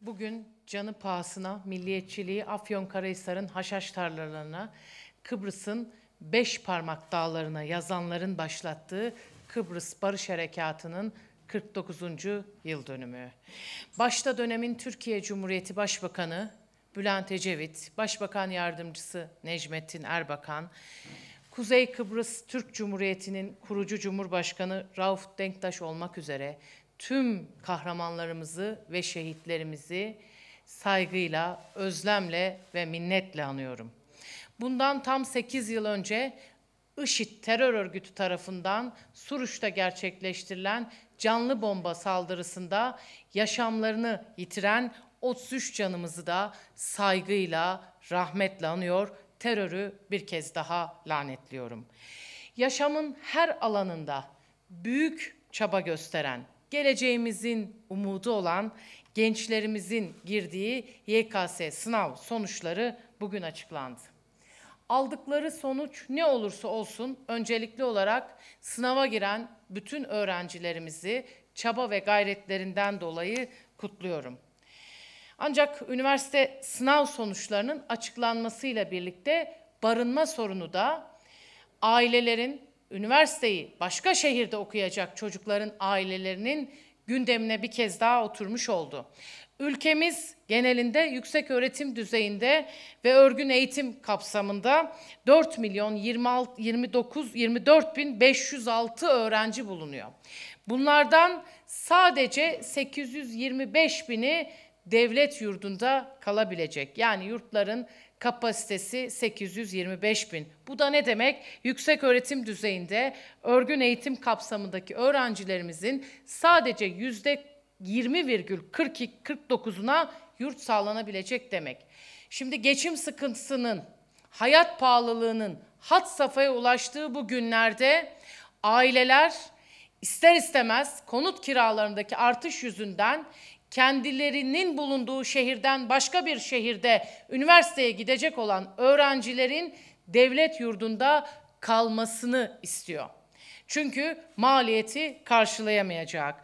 Bugün canı pahasına milliyetçiliği Afyonkarahisar'ın haşhaş tarlalarına, Kıbrıs'ın beş parmak dağlarına yazanların başlattığı Kıbrıs Barış Harekatı'nın 49. yıl dönümü. Başta dönemin Türkiye Cumhuriyeti Başbakanı Bülent Ecevit, Başbakan Yardımcısı Necmettin Erbakan, Kuzey Kıbrıs Türk Cumhuriyeti'nin kurucu Cumhurbaşkanı Rauf Denktaş olmak üzere tüm kahramanlarımızı ve şehitlerimizi saygıyla, özlemle ve minnetle anıyorum. Bundan tam 8 yıl önce IŞİD terör örgütü tarafından Suruç'ta gerçekleştirilen canlı bomba saldırısında yaşamlarını yitiren 33 canımızı da saygıyla, rahmetle anıyor, terörü bir kez daha lanetliyorum. Yaşamın her alanında büyük çaba gösteren geleceğimizin umudu olan gençlerimizin girdiği YKS sınav sonuçları bugün açıklandı. Aldıkları sonuç ne olursa olsun öncelikli olarak sınava giren bütün öğrencilerimizi çaba ve gayretlerinden dolayı kutluyorum. Ancak üniversite sınav sonuçlarının açıklanmasıyla birlikte barınma sorunu da ailelerin, üniversiteyi başka şehirde okuyacak çocukların ailelerinin gündemine bir kez daha oturmuş oldu. Ülkemiz genelinde yüksek öğretim düzeyinde ve örgün eğitim kapsamında 4 milyon 26, 29 24 bin 506 öğrenci bulunuyor. Bunlardan sadece 825 bini devlet yurdunda kalabilecek. Yani yurtların kapasitesi 825 bin. Bu da ne demek? Yüksek öğretim düzeyinde örgün eğitim kapsamındaki öğrencilerimizin sadece yüzde 20,49'una yurt sağlanabilecek demek. Şimdi geçim sıkıntısının, hayat pahalılığının hat safhaya ulaştığı bu günlerde aileler ister istemez konut kiralarındaki artış yüzünden kendilerinin bulunduğu şehirden başka bir şehirde üniversiteye gidecek olan öğrencilerin devlet yurdunda kalmasını istiyor. Çünkü maliyeti karşılayamayacak.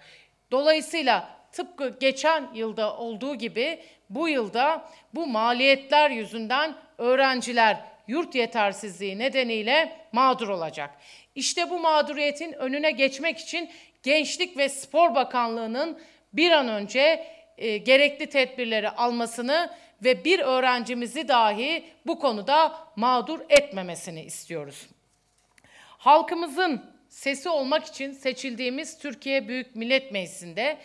Dolayısıyla tıpkı geçen yılda olduğu gibi bu yılda bu maliyetler yüzünden öğrenciler yurt yetersizliği nedeniyle mağdur olacak. İşte bu mağduriyetin önüne geçmek için Gençlik ve Spor Bakanlığı'nın bir an önce e, gerekli tedbirleri almasını ve bir öğrencimizi dahi bu konuda mağdur etmemesini istiyoruz. Halkımızın sesi olmak için seçildiğimiz Türkiye Büyük Millet Meclisi'nde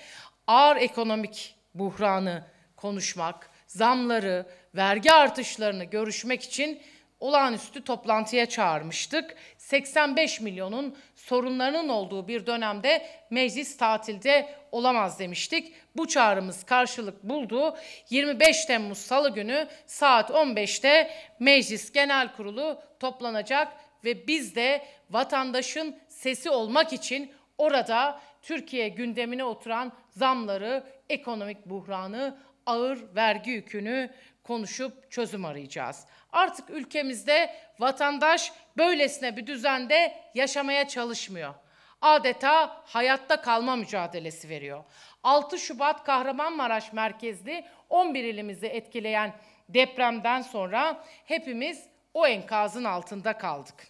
ağır ekonomik buhranı konuşmak, zamları, vergi artışlarını görüşmek için olağanüstü toplantıya çağırmıştık. 85 milyonun sorunlarının olduğu bir dönemde meclis tatilde olamaz demiştik. Bu çağrımız karşılık buldu. 25 Temmuz Salı günü saat 15'te Meclis Genel Kurulu toplanacak ve biz de vatandaşın sesi olmak için orada Türkiye gündemine oturan zamları, ekonomik buhranı, ağır vergi yükünü konuşup çözüm arayacağız. Artık ülkemizde vatandaş böylesine bir düzende yaşamaya çalışmıyor. Adeta hayatta kalma mücadelesi veriyor. 6 Şubat Kahramanmaraş merkezli 11 ilimizi etkileyen depremden sonra hepimiz o enkazın altında kaldık.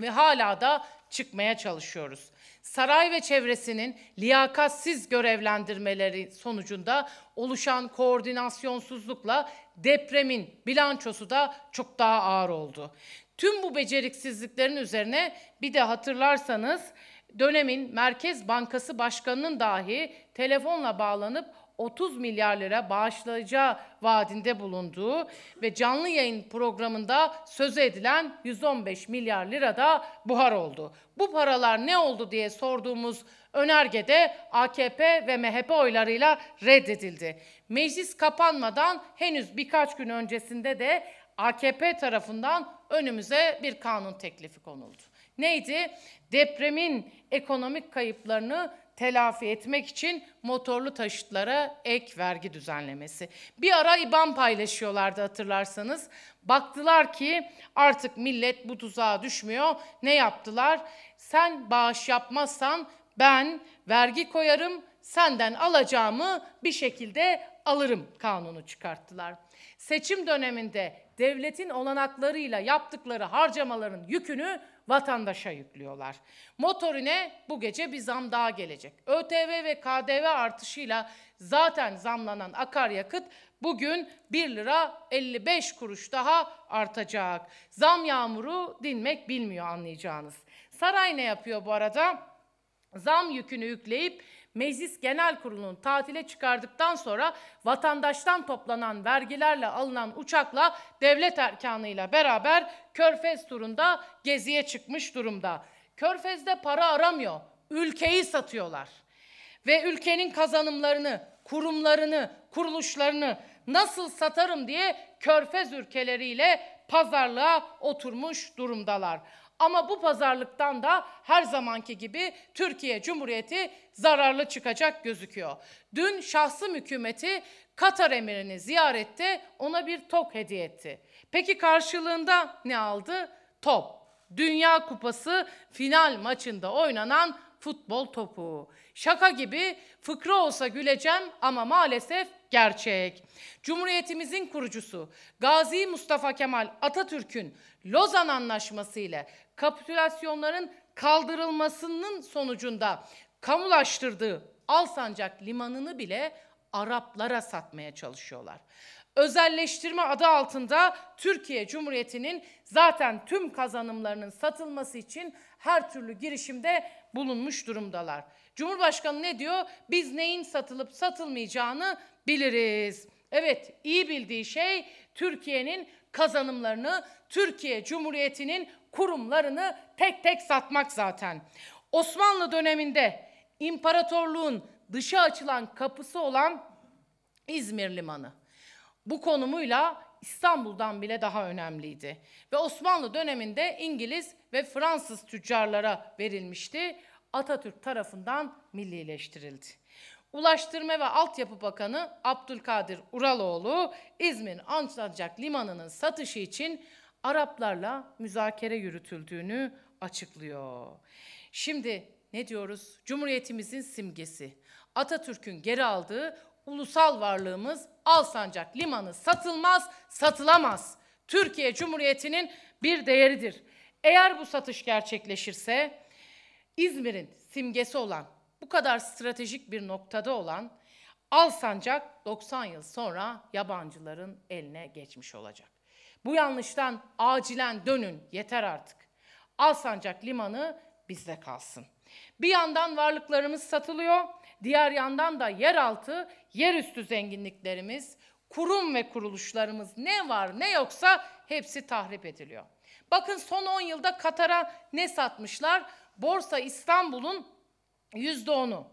Ve hala da çıkmaya çalışıyoruz. Saray ve çevresinin liyakatsiz görevlendirmeleri sonucunda oluşan koordinasyonsuzlukla depremin bilançosu da çok daha ağır oldu. Tüm bu beceriksizliklerin üzerine bir de hatırlarsanız dönemin Merkez Bankası Başkanı'nın dahi telefonla bağlanıp 30 milyar lira bağışlayacağı vaadinde bulunduğu ve canlı yayın programında söz edilen 115 milyar lira da buhar oldu. Bu paralar ne oldu diye sorduğumuz önergede AKP ve MHP oylarıyla reddedildi. Meclis kapanmadan henüz birkaç gün öncesinde de AKP tarafından önümüze bir kanun teklifi konuldu. Neydi? Depremin ekonomik kayıplarını telafi etmek için motorlu taşıtlara ek vergi düzenlemesi. Bir ara IBAN paylaşıyorlardı hatırlarsanız. Baktılar ki artık millet bu tuzağa düşmüyor. Ne yaptılar? Sen bağış yapmazsan ben vergi koyarım, senden alacağımı bir şekilde alırım kanunu çıkarttılar. Seçim döneminde devletin olanaklarıyla yaptıkları harcamaların yükünü vatandaşa yüklüyorlar. Motorine bu gece bir zam daha gelecek. ÖTV ve KDV artışıyla zaten zamlanan akaryakıt bugün 1 lira 55 kuruş daha artacak. Zam yağmuru dinmek bilmiyor anlayacağınız. Saray ne yapıyor bu arada? Zam yükünü yükleyip Meclis Genel Kurulu'nun tatile çıkardıktan sonra vatandaştan toplanan vergilerle alınan uçakla devlet erkanıyla beraber Körfez turunda geziye çıkmış durumda. Körfez'de para aramıyor, ülkeyi satıyorlar. Ve ülkenin kazanımlarını, kurumlarını, kuruluşlarını nasıl satarım diye Körfez ülkeleriyle pazarlığa oturmuş durumdalar. Ama bu pazarlıktan da her zamanki gibi Türkiye Cumhuriyeti zararlı çıkacak gözüküyor. Dün şahsım hükümeti Katar emirini ziyarette ona bir top hediye etti. Peki karşılığında ne aldı? Top. Dünya Kupası final maçında oynanan futbol topu. Şaka gibi fıkra olsa güleceğim ama maalesef gerçek. Cumhuriyetimizin kurucusu Gazi Mustafa Kemal Atatürk'ün Lozan Anlaşması ile kapitülasyonların kaldırılmasının sonucunda kamulaştırdığı Alsancak limanını bile Araplara satmaya çalışıyorlar. Özelleştirme adı altında Türkiye Cumhuriyeti'nin zaten tüm kazanımlarının satılması için her türlü girişimde bulunmuş durumdalar. Cumhurbaşkanı ne diyor? Biz neyin satılıp satılmayacağını biliriz. Evet, iyi bildiği şey Türkiye'nin kazanımlarını, Türkiye Cumhuriyeti'nin kurumlarını tek tek satmak zaten. Osmanlı döneminde imparatorluğun dışa açılan kapısı olan İzmir Limanı. Bu konumuyla İstanbul'dan bile daha önemliydi. Ve Osmanlı döneminde İngiliz ve Fransız tüccarlara verilmişti. Atatürk tarafından millileştirildi. Ulaştırma ve Altyapı Bakanı Abdülkadir Uraloğlu İzmir Ancak Limanı'nın satışı için Araplarla müzakere yürütüldüğünü açıklıyor. Şimdi ne diyoruz? Cumhuriyetimizin simgesi. Atatürk'ün geri aldığı ulusal varlığımız Alsancak Limanı satılmaz, satılamaz. Türkiye Cumhuriyeti'nin bir değeridir. Eğer bu satış gerçekleşirse İzmir'in simgesi olan bu kadar stratejik bir noktada olan Alsancak 90 yıl sonra yabancıların eline geçmiş olacak. Bu yanlıştan acilen dönün yeter artık. Alsancak limanı bizde kalsın. Bir yandan varlıklarımız satılıyor, diğer yandan da yeraltı, yerüstü zenginliklerimiz, kurum ve kuruluşlarımız ne var ne yoksa hepsi tahrip ediliyor. Bakın son 10 yılda Katar'a ne satmışlar? Borsa İstanbul'un Yüzde onu,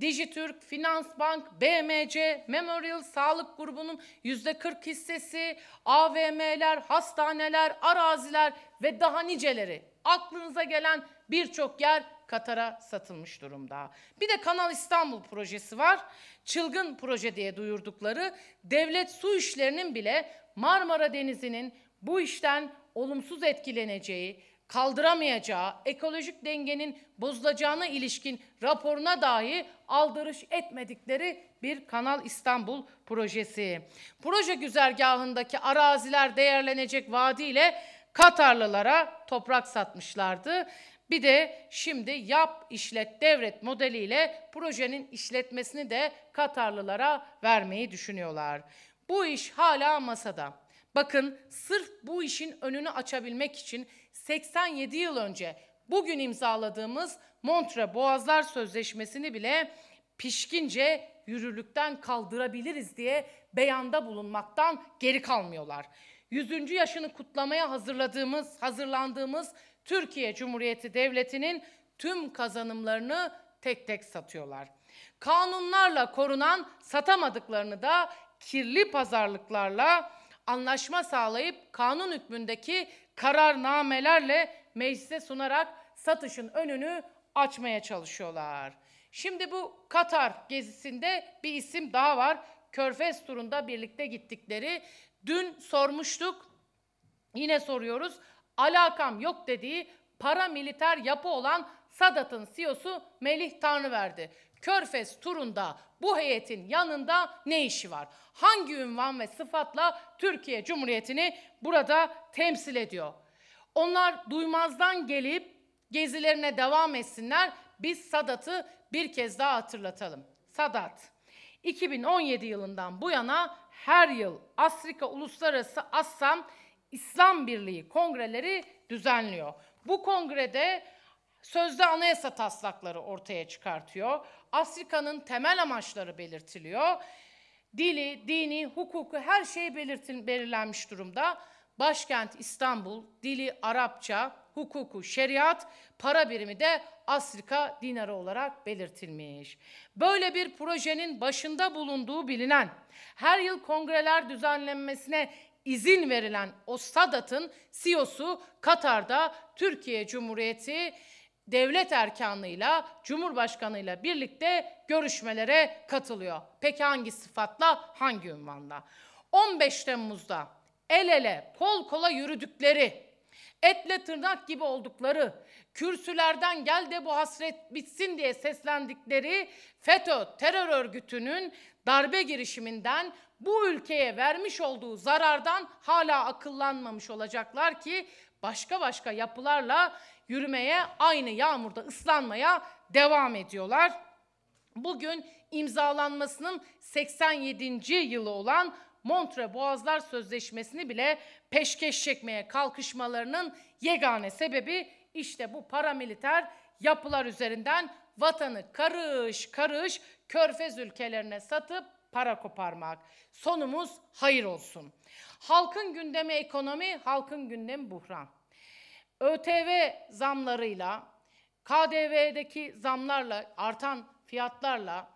Dijitürk, Finansbank, BMC, Memorial Sağlık Grubu'nun yüzde %40 hissesi, AVM'ler, hastaneler, araziler ve daha niceleri aklınıza gelen birçok yer Katar'a satılmış durumda. Bir de Kanal İstanbul projesi var. Çılgın proje diye duyurdukları devlet su işlerinin bile Marmara Denizi'nin bu işten olumsuz etkileneceği, kaldıramayacağı, ekolojik dengenin bozulacağına ilişkin raporuna dahi aldırış etmedikleri bir Kanal İstanbul projesi. Proje güzergahındaki araziler değerlenecek vaadiyle Katarlılara toprak satmışlardı. Bir de şimdi yap, işlet, devret modeliyle projenin işletmesini de Katarlılara vermeyi düşünüyorlar. Bu iş hala masada. Bakın sırf bu işin önünü açabilmek için 87 yıl önce bugün imzaladığımız Montre Boğazlar Sözleşmesi'ni bile pişkince yürürlükten kaldırabiliriz diye beyanda bulunmaktan geri kalmıyorlar. Yüzüncü yaşını kutlamaya hazırladığımız, hazırlandığımız Türkiye Cumhuriyeti Devleti'nin tüm kazanımlarını tek tek satıyorlar. Kanunlarla korunan satamadıklarını da kirli pazarlıklarla anlaşma sağlayıp kanun hükmündeki kararnamelerle meclise sunarak satışın önünü açmaya çalışıyorlar. Şimdi bu Katar gezisinde bir isim daha var. Körfez turunda birlikte gittikleri. Dün sormuştuk. Yine soruyoruz. Alakam yok dediği paramiliter yapı olan Sadat'ın CEO'su Melih Tanrıverdi. Körfez turunda bu heyetin yanında ne işi var? Hangi ünvan ve sıfatla Türkiye Cumhuriyeti'ni burada temsil ediyor? Onlar duymazdan gelip gezilerine devam etsinler. Biz Sadat'ı bir kez daha hatırlatalım. Sadat 2017 yılından bu yana her yıl Afrika Uluslararası Assam İslam Birliği kongreleri düzenliyor. Bu kongrede Sözde anayasa taslakları ortaya çıkartıyor. Afrika'nın temel amaçları belirtiliyor. Dili, dini, hukuku her şey belirtil belirlenmiş durumda. Başkent İstanbul, dili Arapça, hukuku şeriat, para birimi de Afrika dinarı olarak belirtilmiş. Böyle bir projenin başında bulunduğu bilinen, her yıl kongreler düzenlenmesine izin verilen o Sadat'ın CEO'su Katar'da Türkiye Cumhuriyeti devlet erkanıyla, cumhurbaşkanıyla birlikte görüşmelere katılıyor. Peki hangi sıfatla, hangi ünvanla? 15 Temmuz'da el ele, kol kola yürüdükleri, etle tırnak gibi oldukları, kürsülerden gel de bu hasret bitsin diye seslendikleri FETÖ terör örgütünün darbe girişiminden bu ülkeye vermiş olduğu zarardan hala akıllanmamış olacaklar ki başka başka yapılarla yürümeye, aynı yağmurda ıslanmaya devam ediyorlar. Bugün imzalanmasının 87. yılı olan Montre Boğazlar Sözleşmesi'ni bile peşkeş çekmeye kalkışmalarının yegane sebebi işte bu paramiliter yapılar üzerinden vatanı karış karış körfez ülkelerine satıp para koparmak. Sonumuz hayır olsun. Halkın gündemi ekonomi, halkın gündemi buhran. ÖTV zamlarıyla, KDV'deki zamlarla, artan fiyatlarla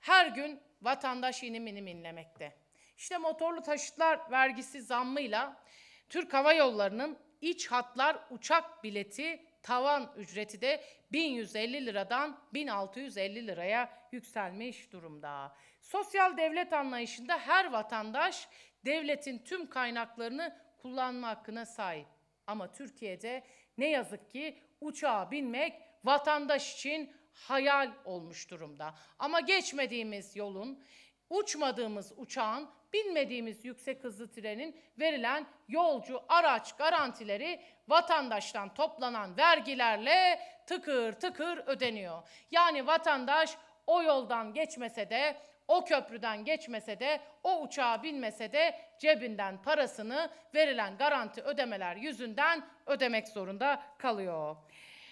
her gün vatandaş inim inim inlemekte. İşte motorlu taşıtlar vergisi zammıyla Türk Hava Yolları'nın iç hatlar uçak bileti tavan ücreti de 1150 liradan 1650 liraya yükselmiş durumda. Sosyal devlet anlayışında her vatandaş devletin tüm kaynaklarını kullanma hakkına sahip. Ama Türkiye'de ne yazık ki uçağa binmek vatandaş için hayal olmuş durumda. Ama geçmediğimiz yolun, uçmadığımız uçağın, binmediğimiz yüksek hızlı trenin verilen yolcu araç garantileri vatandaştan toplanan vergilerle tıkır tıkır ödeniyor. Yani vatandaş o yoldan geçmese de o köprüden geçmese de, o uçağa binmese de cebinden parasını verilen garanti ödemeler yüzünden ödemek zorunda kalıyor.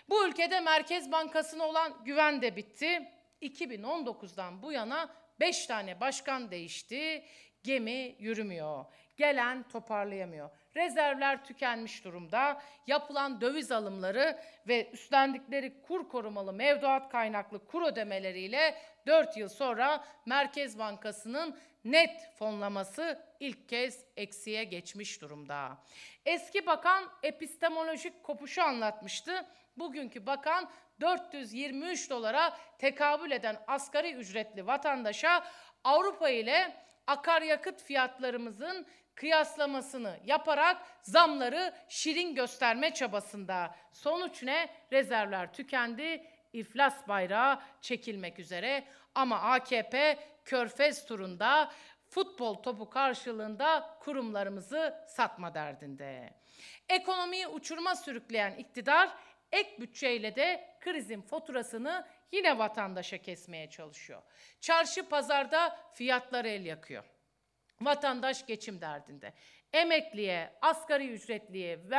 Bu ülkede Merkez Bankası'na olan güven de bitti. 2019'dan bu yana 5 tane başkan değişti. Gemi yürümüyor. Gelen toparlayamıyor rezervler tükenmiş durumda. Yapılan döviz alımları ve üstlendikleri kur korumalı mevduat kaynaklı kur ödemeleriyle 4 yıl sonra Merkez Bankası'nın net fonlaması ilk kez eksiye geçmiş durumda. Eski bakan epistemolojik kopuşu anlatmıştı. Bugünkü bakan 423 dolara tekabül eden asgari ücretli vatandaşa Avrupa ile akaryakıt fiyatlarımızın kıyaslamasını yaparak zamları şirin gösterme çabasında. Sonuç ne? Rezervler tükendi, iflas bayrağı çekilmek üzere ama AKP körfez turunda futbol topu karşılığında kurumlarımızı satma derdinde. Ekonomiyi uçurma sürükleyen iktidar ek bütçeyle de krizin faturasını yine vatandaşa kesmeye çalışıyor. Çarşı pazarda fiyatlar el yakıyor. Vatandaş geçim derdinde. Emekliye, asgari ücretliye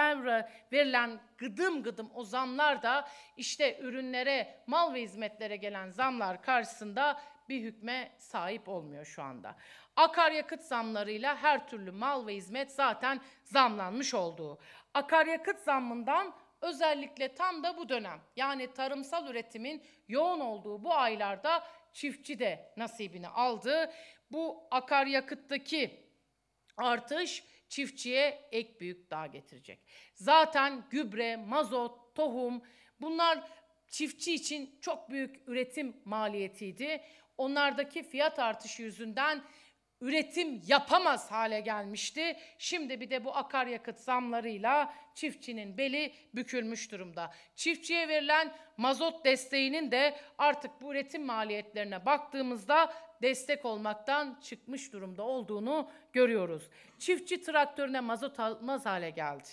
verilen gıdım gıdım o zamlar da işte ürünlere, mal ve hizmetlere gelen zamlar karşısında bir hükme sahip olmuyor şu anda. Akaryakıt zamlarıyla her türlü mal ve hizmet zaten zamlanmış olduğu. Akaryakıt zammından özellikle tam da bu dönem yani tarımsal üretimin yoğun olduğu bu aylarda çiftçi de nasibini aldı. Bu akaryakıttaki artış çiftçiye ek büyük daha getirecek. Zaten gübre, mazot, tohum bunlar çiftçi için çok büyük üretim maliyetiydi. Onlardaki fiyat artışı yüzünden üretim yapamaz hale gelmişti. Şimdi bir de bu akaryakıt zamlarıyla çiftçinin beli bükülmüş durumda. Çiftçiye verilen mazot desteğinin de artık bu üretim maliyetlerine baktığımızda destek olmaktan çıkmış durumda olduğunu görüyoruz. Çiftçi traktörüne mazot almaz hale geldi.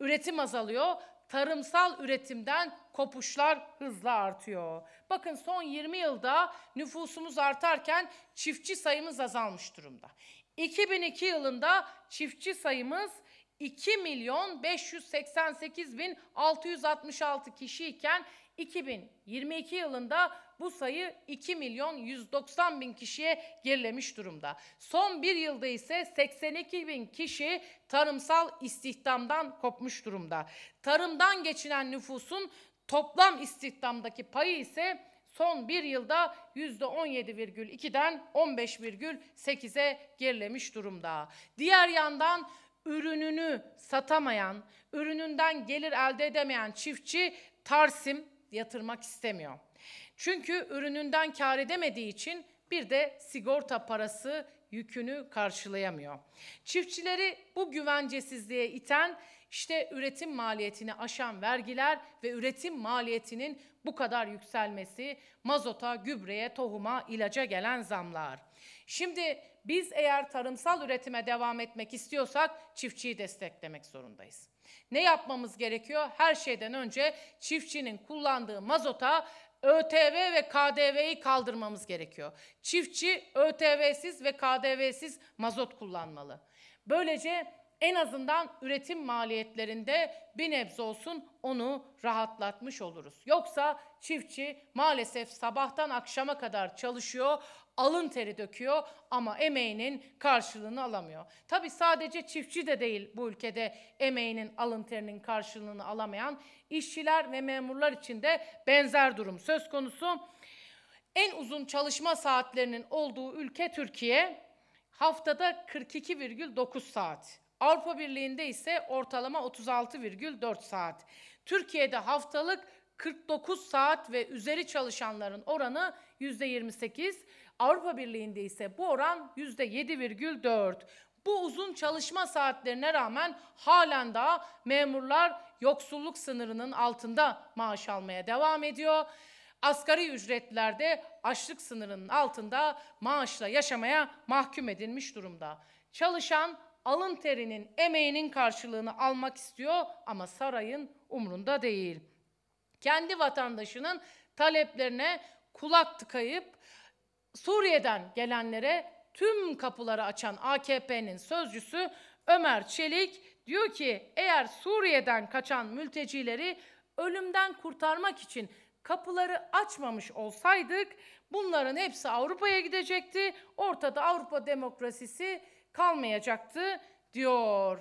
Üretim azalıyor, tarımsal üretimden kopuşlar hızla artıyor. Bakın son 20 yılda nüfusumuz artarken çiftçi sayımız azalmış durumda. 2002 yılında çiftçi sayımız 2 milyon 588 bin 666 kişiyken 2022 yılında bu sayı 2 milyon 190 bin kişiye gerilemiş durumda. Son bir yılda ise 82 bin kişi tarımsal istihdamdan kopmuş durumda. Tarımdan geçinen nüfusun toplam istihdamdaki payı ise son bir yılda %17,2'den 15,8'e gerilemiş durumda. Diğer yandan ürününü satamayan, ürününden gelir elde edemeyen çiftçi Tarsim yatırmak istemiyor. Çünkü ürününden kar edemediği için bir de sigorta parası yükünü karşılayamıyor. Çiftçileri bu güvencesizliğe iten işte üretim maliyetini aşan vergiler ve üretim maliyetinin bu kadar yükselmesi, mazota, gübreye, tohuma, ilaca gelen zamlar. Şimdi biz eğer tarımsal üretime devam etmek istiyorsak çiftçiyi desteklemek zorundayız. Ne yapmamız gerekiyor? Her şeyden önce çiftçinin kullandığı mazota ÖTV ve KDV'yi kaldırmamız gerekiyor. Çiftçi ÖTV'siz ve KDV'siz mazot kullanmalı. Böylece en azından üretim maliyetlerinde bir nebze olsun onu rahatlatmış oluruz. Yoksa çiftçi maalesef sabahtan akşama kadar çalışıyor, alın teri döküyor ama emeğinin karşılığını alamıyor. Tabi sadece çiftçi de değil bu ülkede emeğinin alın terinin karşılığını alamayan işçiler ve memurlar için de benzer durum söz konusu. En uzun çalışma saatlerinin olduğu ülke Türkiye. Haftada 42,9 saat. Avrupa Birliği'nde ise ortalama 36,4 saat. Türkiye'de haftalık 49 saat ve üzeri çalışanların oranı %28. Avrupa Birliği'nde ise bu oran %7,4. Bu uzun çalışma saatlerine rağmen halen daha memurlar yoksulluk sınırının altında maaş almaya devam ediyor. Asgari ücretlerde açlık sınırının altında maaşla yaşamaya mahkum edilmiş durumda. Çalışan alın terinin, emeğinin karşılığını almak istiyor ama sarayın umrunda değil. Kendi vatandaşının taleplerine kulak tıkayıp Suriye'den gelenlere tüm kapıları açan AKP'nin sözcüsü Ömer Çelik diyor ki eğer Suriye'den kaçan mültecileri ölümden kurtarmak için kapıları açmamış olsaydık bunların hepsi Avrupa'ya gidecekti. Ortada Avrupa demokrasisi kalmayacaktı diyor.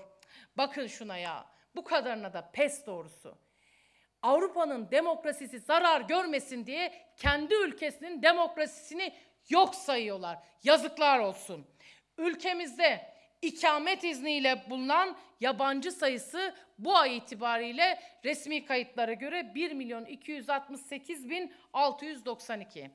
Bakın şuna ya. Bu kadarına da pes doğrusu. Avrupa'nın demokrasisi zarar görmesin diye kendi ülkesinin demokrasisini yok sayıyorlar. Yazıklar olsun. Ülkemizde ikamet izniyle bulunan yabancı sayısı bu ay itibariyle resmi kayıtlara göre 1 milyon 268 bin 692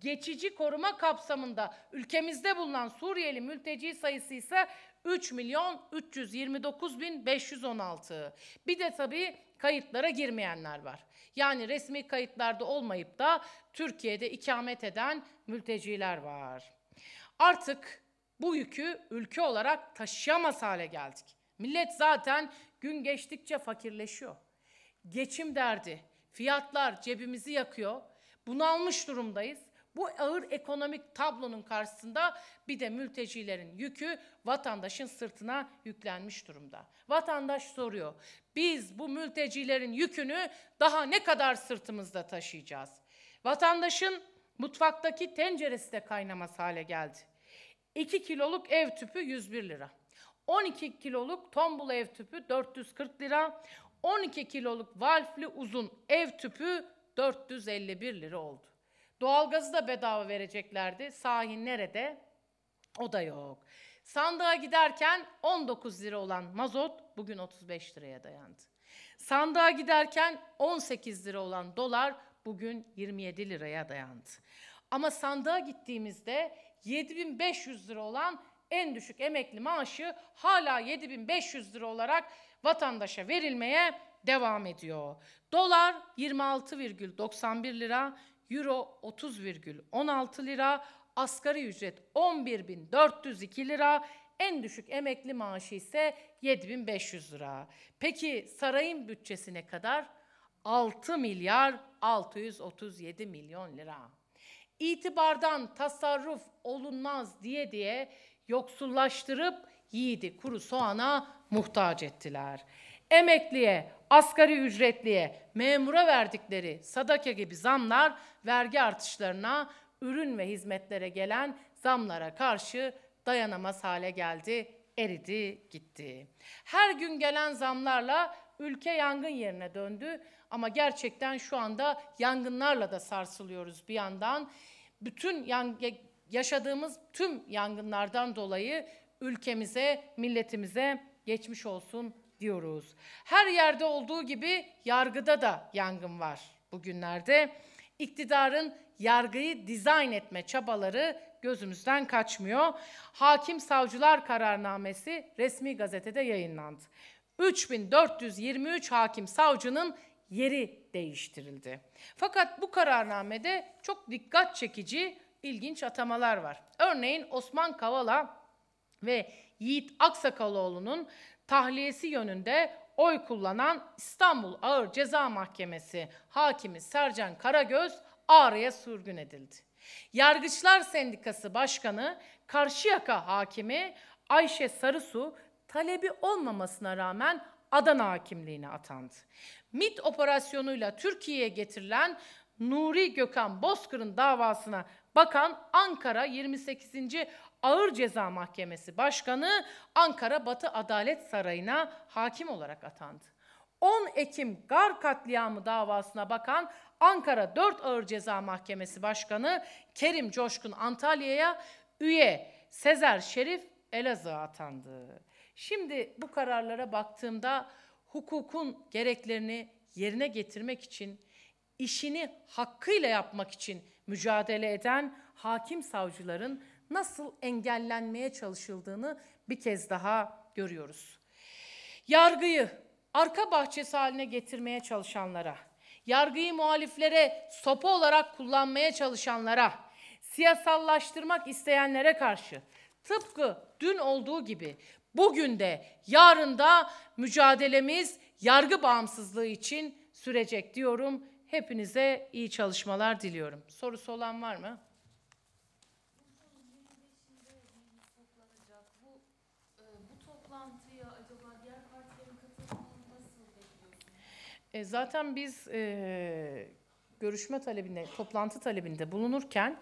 geçici koruma kapsamında ülkemizde bulunan Suriyeli mülteci sayısı ise 3 milyon 329 bin 516. Bir de tabii kayıtlara girmeyenler var. Yani resmi kayıtlarda olmayıp da Türkiye'de ikamet eden mülteciler var. Artık bu yükü ülke olarak taşıyamaz hale geldik. Millet zaten gün geçtikçe fakirleşiyor. Geçim derdi, fiyatlar cebimizi yakıyor. Bunalmış durumdayız. Bu ağır ekonomik tablonun karşısında bir de mültecilerin yükü vatandaşın sırtına yüklenmiş durumda. Vatandaş soruyor. Biz bu mültecilerin yükünü daha ne kadar sırtımızda taşıyacağız? Vatandaşın mutfaktaki tenceresi de kaynamaz hale geldi. 2 kiloluk ev tüpü 101 lira. 12 kiloluk tombul ev tüpü 440 lira. 12 kiloluk valfli uzun ev tüpü 451 lira oldu. Doğalgazı da bedava vereceklerdi. Sahi nerede? O da yok. Sandığa giderken 19 lira olan mazot bugün 35 liraya dayandı. Sandığa giderken 18 lira olan dolar bugün 27 liraya dayandı. Ama sandığa gittiğimizde 7500 lira olan en düşük emekli maaşı hala 7500 lira olarak vatandaşa verilmeye devam ediyor. Dolar 26,91 lira, Euro 30,16 lira, asgari ücret 11.402 lira, en düşük emekli maaşı ise 7500 lira. Peki sarayın bütçesi ne kadar? 6 milyar 637 milyon lira. İtibardan tasarruf olunmaz diye diye yoksullaştırıp yiğidi kuru soğana muhtaç ettiler emekliye, asgari ücretliye, memura verdikleri sadaka gibi zamlar vergi artışlarına, ürün ve hizmetlere gelen zamlara karşı dayanamaz hale geldi, eridi, gitti. Her gün gelen zamlarla ülke yangın yerine döndü ama gerçekten şu anda yangınlarla da sarsılıyoruz bir yandan. Bütün yaşadığımız tüm yangınlardan dolayı ülkemize, milletimize geçmiş olsun diyoruz. Her yerde olduğu gibi yargıda da yangın var bugünlerde. İktidarın yargıyı dizayn etme çabaları gözümüzden kaçmıyor. Hakim Savcılar Kararnamesi resmi gazetede yayınlandı. 3423 hakim savcının yeri değiştirildi. Fakat bu kararnamede çok dikkat çekici, ilginç atamalar var. Örneğin Osman Kavala ve Yiğit Aksakaloğlu'nun tahliyesi yönünde oy kullanan İstanbul Ağır Ceza Mahkemesi hakimi Sercan Karagöz Ağrı'ya sürgün edildi. Yargıçlar Sendikası Başkanı Karşıyaka Hakimi Ayşe Sarısu talebi olmamasına rağmen Adana hakimliğine atandı. MIT operasyonuyla Türkiye'ye getirilen Nuri Gökhan Bozkır'ın davasına bakan Ankara 28. Ağır Ceza Mahkemesi Başkanı Ankara Batı Adalet Sarayı'na hakim olarak atandı. 10 Ekim Gar katliamı davasına bakan Ankara 4 Ağır Ceza Mahkemesi Başkanı Kerim Coşkun Antalya'ya üye Sezer Şerif Elazığ'a atandı. Şimdi bu kararlara baktığımda hukukun gereklerini yerine getirmek için, işini hakkıyla yapmak için mücadele eden hakim savcıların nasıl engellenmeye çalışıldığını bir kez daha görüyoruz. Yargıyı arka bahçesi haline getirmeye çalışanlara, yargıyı muhaliflere sopa olarak kullanmaya çalışanlara, siyasallaştırmak isteyenlere karşı tıpkı dün olduğu gibi bugün de yarın da mücadelemiz yargı bağımsızlığı için sürecek diyorum. Hepinize iyi çalışmalar diliyorum. Sorusu olan var mı? E, zaten biz e, görüşme talebinde, toplantı talebinde bulunurken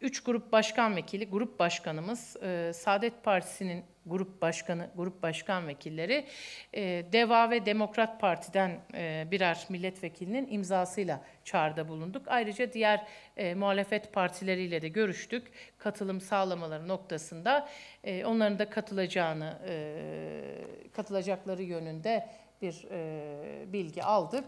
üç grup başkan vekili, grup başkanımız, e, Saadet Partisi'nin grup başkanı, grup başkan vekilleri, e, DEVA ve Demokrat Parti'den e, birer milletvekilinin imzasıyla çağrıda bulunduk. Ayrıca diğer e, muhalefet partileriyle de görüştük. Katılım sağlamaları noktasında e, onların da katılacağını, e, katılacakları yönünde bir e, bilgi aldık.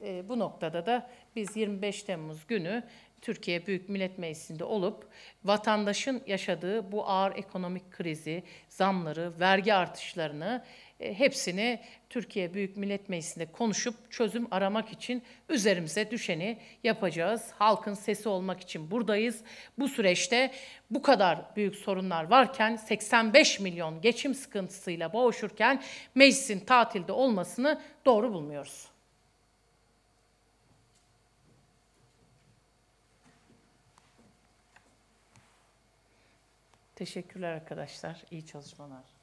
E, bu noktada da biz 25 Temmuz günü Türkiye Büyük Millet Meclisi'nde olup vatandaşın yaşadığı bu ağır ekonomik krizi, zamları, vergi artışlarını e, hepsini Türkiye Büyük Millet Meclisi'nde konuşup çözüm aramak için üzerimize düşeni yapacağız. Halkın sesi olmak için buradayız. Bu süreçte bu kadar büyük sorunlar varken 85 milyon geçim sıkıntısıyla boğuşurken meclisin tatilde olmasını doğru bulmuyoruz. Teşekkürler arkadaşlar. İyi çalışmalar.